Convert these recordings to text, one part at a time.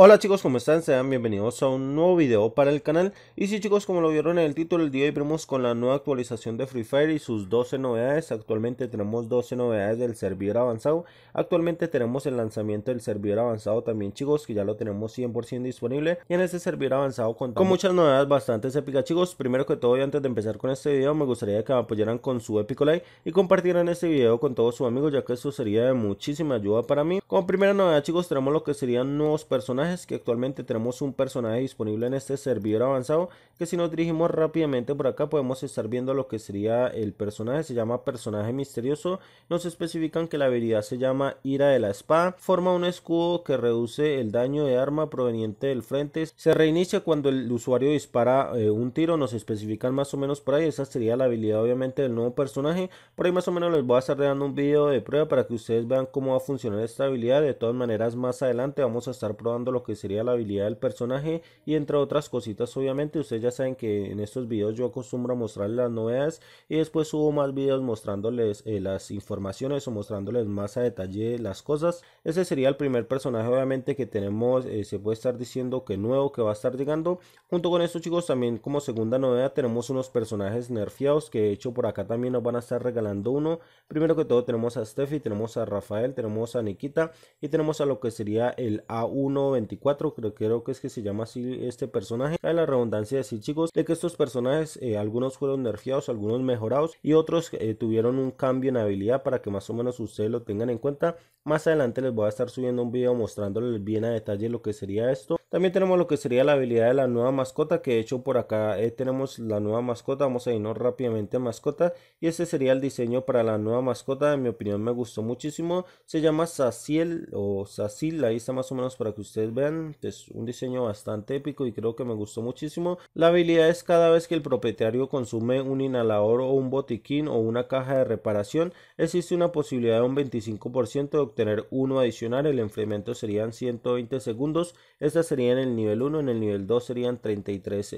Hola chicos, ¿cómo están? Sean bienvenidos a un nuevo video para el canal. Y sí chicos, como lo vieron en el título, el día de hoy vimos con la nueva actualización de Free Fire y sus 12 novedades. Actualmente tenemos 12 novedades del servidor avanzado. Actualmente tenemos el lanzamiento del servidor avanzado también chicos, que ya lo tenemos 100% disponible. Y en este servidor avanzado contamos con muchas novedades bastante épicas chicos. Primero que todo y antes de empezar con este video, me gustaría que me apoyaran con su épico like y compartieran este video con todos sus amigos, ya que eso sería de muchísima ayuda para mí. Como primera novedad chicos, tenemos lo que serían nuevos personajes que actualmente tenemos un personaje disponible en este servidor avanzado que si nos dirigimos rápidamente por acá podemos estar viendo lo que sería el personaje se llama personaje misterioso nos especifican que la habilidad se llama ira de la espada forma un escudo que reduce el daño de arma proveniente del frente se reinicia cuando el usuario dispara eh, un tiro nos especifican más o menos por ahí esa sería la habilidad obviamente del nuevo personaje por ahí más o menos les voy a estar dando un vídeo de prueba para que ustedes vean cómo va a funcionar esta habilidad de todas maneras más adelante vamos a estar probándolo que sería la habilidad del personaje y entre otras cositas obviamente ustedes ya saben que en estos videos yo acostumbro a mostrarles las novedades y después subo más videos mostrándoles eh, las informaciones o mostrándoles más a detalle las cosas ese sería el primer personaje obviamente que tenemos eh, se puede estar diciendo que nuevo que va a estar llegando junto con esto chicos también como segunda novedad tenemos unos personajes nerfeados que de hecho por acá también nos van a estar regalando uno primero que todo tenemos a Steffi tenemos a Rafael tenemos a Nikita y tenemos a lo que sería el A1 creo, creo que es que se llama así este personaje. Hay la redundancia de decir, chicos, de que estos personajes, eh, algunos fueron nerfeados, algunos mejorados y otros eh, tuvieron un cambio en habilidad para que más o menos ustedes lo tengan en cuenta. Más adelante les voy a estar subiendo un video mostrándoles bien a detalle lo que sería esto. También tenemos lo que sería la habilidad de la nueva mascota, que de hecho por acá eh, tenemos la nueva mascota. Vamos a irnos rápidamente mascota. Y ese sería el diseño para la nueva mascota. En mi opinión me gustó muchísimo. Se llama Saciel o Sacil. Ahí está más o menos para que ustedes es un diseño bastante épico y creo que me gustó muchísimo. La habilidad es cada vez que el propietario consume un inhalador o un botiquín o una caja de reparación, existe una posibilidad de un 25% de obtener uno adicional. El enfriamiento serían 120 segundos. Esta sería en el nivel 1, en el nivel 2 serían 33%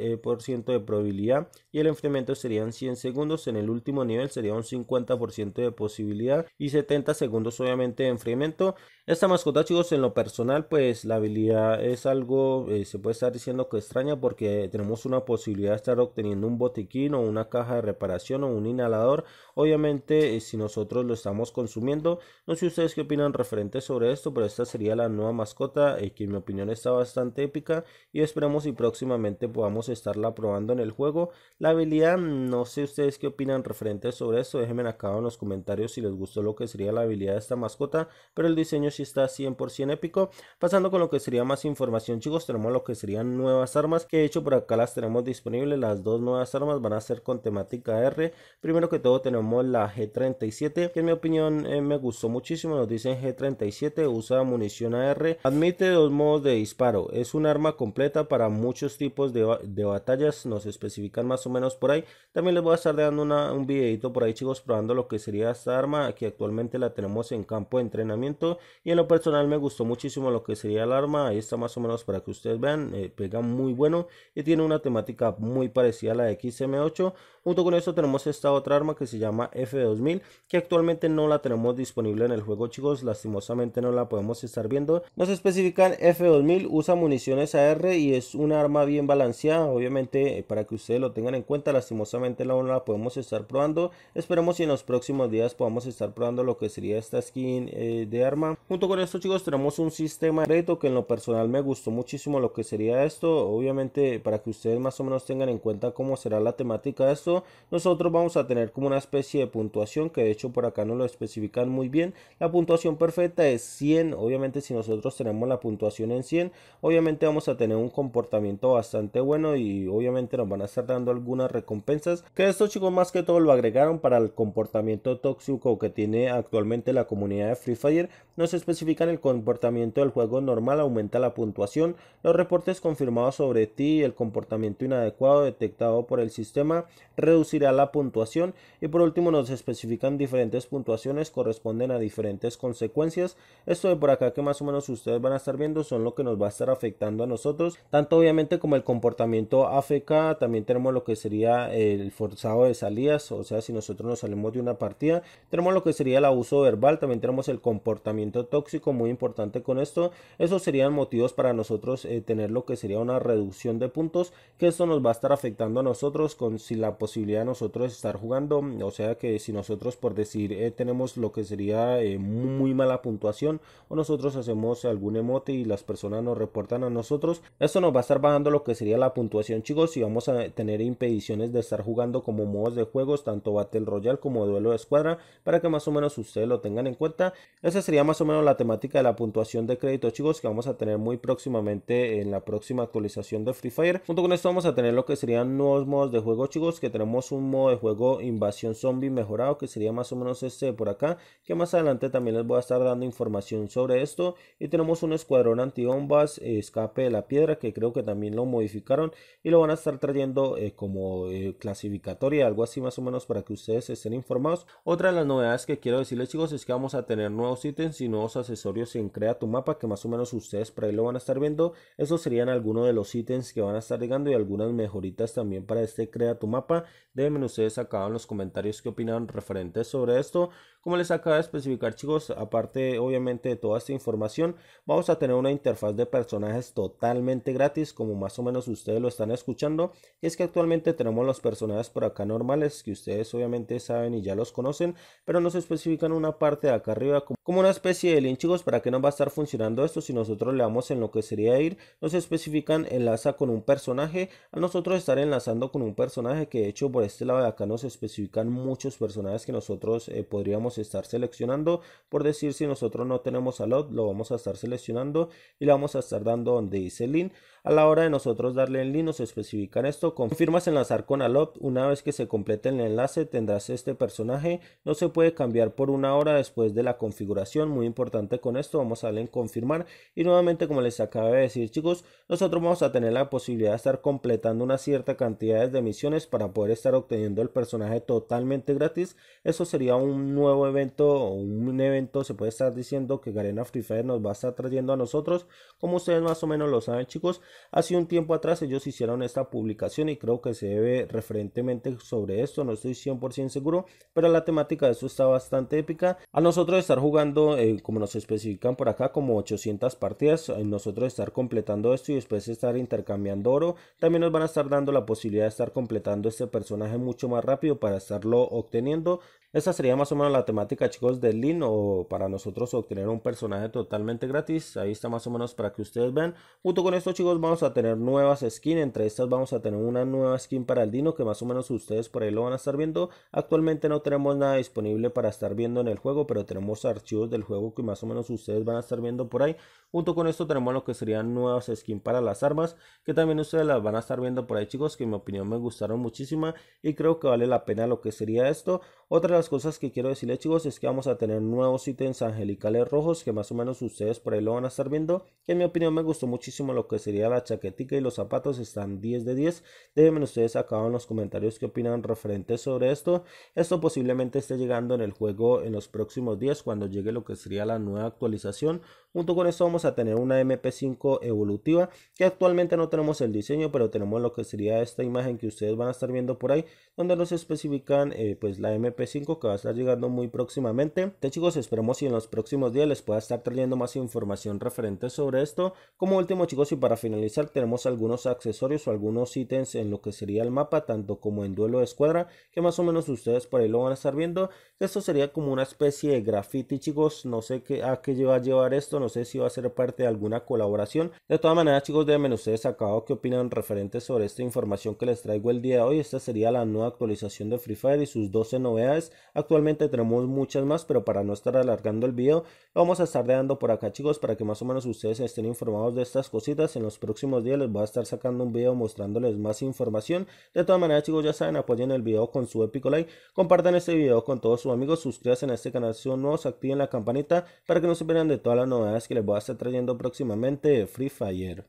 eh, de probabilidad y el enfriamiento serían 100 segundos. En el último nivel sería un 50% de posibilidad y 70 segundos obviamente de enfriamiento. Esta mascota chicos en lo personal pues la habilidad es algo, eh, se puede estar diciendo que extraña porque tenemos una posibilidad de estar obteniendo un botiquín o una caja de reparación o un inhalador. Obviamente, eh, si nosotros lo estamos consumiendo, no sé ustedes qué opinan referente sobre esto, pero esta sería la nueva mascota eh, que en mi opinión está bastante épica y esperemos y próximamente podamos estarla probando en el juego. La habilidad, no sé ustedes qué opinan referente sobre esto, déjenme acá en los comentarios si les gustó lo que sería la habilidad de esta mascota, pero el diseño sí está 100% épico. Pasando con lo que se sería más información chicos tenemos lo que serían nuevas armas que de hecho por acá las tenemos disponibles las dos nuevas armas van a ser con temática R primero que todo tenemos la G37 que en mi opinión eh, me gustó muchísimo nos dicen G37 usa munición AR admite dos modos de disparo es un arma completa para muchos tipos de, batallas nos especifican más o menos por ahí también les voy a estar dando una, un videito por ahí chicos probando lo que sería esta arma que actualmente la tenemos en campo de entrenamiento y en lo personal me gustó muchísimo lo que sería el arma ahí está más o menos para que ustedes vean, eh, pega muy bueno y tiene una temática muy parecida a la de XM8. Junto con eso tenemos esta otra arma que se llama F2000, que actualmente no la tenemos disponible en el juego chicos, lastimosamente no la podemos estar viendo. Nos especifican F2000, usa municiones AR y es una arma bien balanceada, obviamente eh, para que ustedes lo tengan en cuenta, lastimosamente no la podemos estar probando. Esperemos si en los próximos días podamos estar probando lo que sería esta skin eh, de arma. Junto con esto chicos tenemos un sistema de crédito que en lo personal me gustó muchísimo lo que sería esto. Obviamente, para que ustedes más o menos tengan en cuenta cómo será la temática de esto, nosotros vamos a tener como una especie de puntuación que de hecho por acá no lo especifican muy bien. La puntuación perfecta es 100. Obviamente, si nosotros tenemos la puntuación en 100, obviamente vamos a tener un comportamiento bastante bueno y obviamente nos van a estar dando algunas recompensas que estos chicos más que todo lo agregaron para el comportamiento tóxico que tiene actualmente la comunidad de Free Fire. no Nos especifican el comportamiento del juego normal aumentando a la puntuación, los reportes confirmados sobre ti el comportamiento inadecuado detectado por el sistema reducirá la puntuación y por último nos especifican diferentes puntuaciones corresponden a diferentes consecuencias. Esto de por acá que más o menos ustedes van a estar viendo son lo que nos va a estar afectando a nosotros, tanto obviamente como el comportamiento AFK, también tenemos lo que sería el forzado de salidas, o sea, si nosotros nos salimos de una partida, tenemos lo que sería el abuso verbal, también tenemos el comportamiento tóxico, muy importante con esto, eso serían motivos para nosotros eh, tener lo que sería una reducción de puntos que esto nos va a estar afectando a nosotros con si la posibilidad de nosotros estar jugando o sea que si nosotros por decir eh, tenemos lo que sería eh, muy, muy, mala puntuación o nosotros hacemos algún emote y las personas nos reportan a nosotros eso nos va a estar bajando lo que sería la puntuación chicos y vamos a tener impediciones de estar jugando como modos de juegos tanto battle royale como duelo de escuadra para que más o menos ustedes lo tengan en cuenta esa sería más o menos la temática de la puntuación de crédito chicos que vamos a a tener muy próximamente en la próxima actualización de Free Fire. Junto con esto vamos a tener lo que serían nuevos modos de juego chicos, que tenemos un modo de juego invasión zombie mejorado que sería más o menos este por acá, que más adelante también les voy a estar dando información sobre esto. Y tenemos un escuadrón antibombas, escape de la piedra que creo que también lo modificaron y lo van a estar trayendo eh, como eh, clasificatoria, algo así más o menos para que ustedes estén informados. Otra de las novedades que quiero decirles chicos es que vamos a tener nuevos ítems y nuevos accesorios en Crea tu mapa que más o menos ustedes por ahí lo van a estar viendo. Esos serían algunos de los ítems que van a estar llegando y algunas mejoritas también para este Crea tu mapa. Déjenme ustedes acá en los comentarios qué opinan referentes sobre esto. Como les acaba de especificar chicos, aparte obviamente de toda esta información, vamos a tener una interfaz de personajes totalmente gratis, como más o menos ustedes lo están escuchando. Y es que actualmente tenemos los personajes por acá normales, que ustedes obviamente saben y ya los conocen, pero nos especifican una parte de acá arriba como una especie de link chicos, para que nos va a estar funcionando esto si nosotros le damos en lo que sería ir, nos especifican enlaza con un personaje, a nosotros estar enlazando con un personaje que de hecho por este lado de acá nos especifican muchos personajes que nosotros eh, podríamos estar seleccionando. Por decir, si nosotros no tenemos a lot, lo vamos a estar seleccionando y le vamos a estar dando donde dice link a la hora de nosotros darle en link nos especifican esto. Confirmas enlazar con Alop. Una vez que se complete el enlace tendrás este personaje. No se puede cambiar por una hora después de la configuración. Muy importante con esto. Vamos a darle en confirmar. Y nuevamente como les acabo de decir chicos. Nosotros vamos a tener la posibilidad de estar completando una cierta cantidad de misiones para poder estar obteniendo el personaje totalmente gratis. Eso sería un nuevo evento o un evento se puede estar diciendo que Garena Free Fire nos va a estar trayendo a nosotros. Como ustedes más o menos lo saben chicos. Hace un tiempo atrás ellos hicieron esta publicación y creo que se debe referentemente sobre esto, no estoy 100% seguro, pero la temática de eso está bastante épica. A nosotros estar jugando, eh, como nos especifican por acá, como 800 partidas, eh, nosotros estar completando esto y después estar intercambiando oro, también nos van a estar dando la posibilidad de estar completando este personaje mucho más rápido para estarlo obteniendo. Esa sería más o menos la temática, chicos, del Lin o para nosotros obtener un personaje totalmente gratis. Ahí está más o menos para que ustedes vean. Junto con esto, chicos, vamos a tener nuevas skins, entre estas vamos a tener una nueva skin para el Dino que más o menos ustedes por ahí lo van a estar viendo. Actualmente no tenemos nada disponible para estar viendo en el juego, pero tenemos archivos del juego que más o menos ustedes van a estar viendo por ahí. Junto con esto tenemos lo que serían nuevas skins para las armas, que también ustedes las van a estar viendo por ahí chicos, que en mi opinión me gustaron muchísimo y creo que vale la pena lo que sería esto. Otra de las cosas que quiero decirles chicos es que vamos a tener nuevos ítems angelicales rojos que más o menos ustedes por ahí lo van a estar viendo, que en mi opinión me gustó muchísimo lo que sería la chaquetica y los zapatos están 10 de 10. Déjenme ustedes acá en los comentarios qué opinan referente sobre esto. Esto posiblemente esté llegando en el juego en los próximos días cuando llegue lo que sería la nueva actualización. Junto con esto vamos a tener una MP5 evolutiva que actualmente no tenemos el diseño pero tenemos lo que sería esta imagen que ustedes van a estar viendo por ahí donde nos especifican eh, pues la MP5 que va a estar llegando muy próximamente. De chicos esperemos si en los próximos días les pueda estar trayendo más información referente sobre esto. Como último chicos y para finalizar tenemos algunos accesorios o algunos ítems en lo que sería el mapa, tanto como en duelo de escuadra, que más o menos ustedes por ahí lo van a estar viendo. Esto sería como una especie de graffiti, chicos. No sé qué, a qué va a llevar esto, no sé si va a ser parte de alguna colaboración. De todas maneras, chicos, déjenme ustedes acabado qué opinan referentes sobre esta información que les traigo el día de hoy. Esta sería la nueva actualización de Free Fire y sus 12 novedades. Actualmente tenemos muchas más, pero para no estar alargando el video, vamos a estar dejando por acá, chicos, para que más o menos ustedes estén informados de estas cositas en los próximos próximos días les voy a estar sacando un video mostrándoles más información. De todas maneras, chicos, ya saben, apoyen el video con su épico like, compartan este video con todos sus amigos, suscríbanse a este canal si son nuevos, activen la campanita para que no se pierdan de todas las novedades que les voy a estar trayendo próximamente de Free Fire.